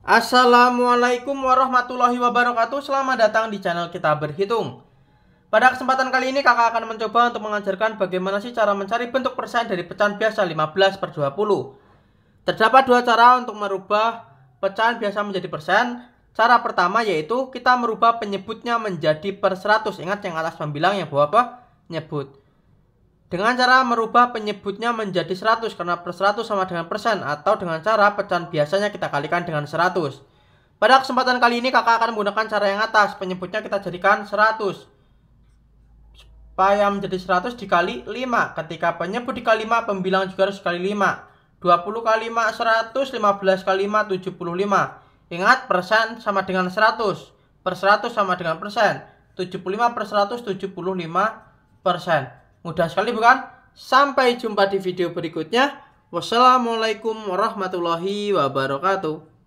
Assalamualaikum warahmatullahi wabarakatuh Selamat datang di channel kita berhitung Pada kesempatan kali ini kakak akan mencoba untuk mengajarkan bagaimana sih cara mencari bentuk persen dari pecahan biasa 15 per 20 Terdapat dua cara untuk merubah pecahan biasa menjadi persen Cara pertama yaitu kita merubah penyebutnya menjadi per 100 Ingat yang atas membilang yang bawah apa? Nyebut dengan cara merubah penyebutnya menjadi 100 karena per 100 sama dengan persen atau dengan cara pecahan biasanya kita kalikan dengan 100. Pada kesempatan kali ini kakak akan menggunakan cara yang atas, penyebutnya kita jadikan 100. Supaya menjadi 100 dikali 5. Ketika penyebut dikali 5, pembilang juga harus dikali 5. 20 kali 5, 100, 15 kali 5, 75. Ingat, persen sama dengan 100. Per 100 sama dengan persen. 75 per 100, 75 persen. Mudah sekali bukan? Sampai jumpa di video berikutnya. Wassalamualaikum warahmatullahi wabarakatuh.